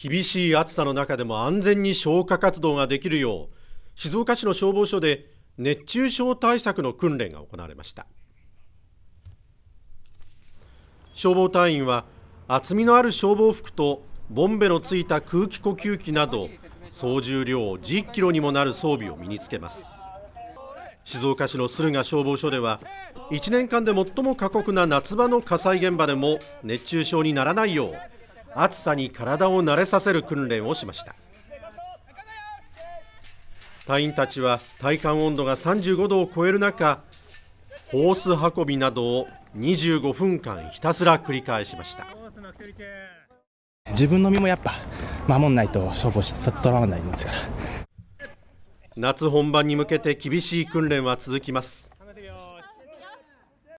厳しい暑さの中でも安全に消火活動ができるよう静岡市の消防署で熱中症対策の訓練が行われました消防隊員は厚みのある消防服とボンベのついた空気呼吸器など総重量10キロにもなる装備を身につけます静岡市の駿河消防署では1年間で最も過酷な夏場の火災現場でも熱中症にならないよう暑さに体を慣れさせる訓練をしました隊員たちは体感温度が35度を超える中ホース運びなどを25分間ひたすら繰り返しました自分の身もやっぱ守んないと消防出発取らないんですから夏本番に向けて厳しい訓練は続きます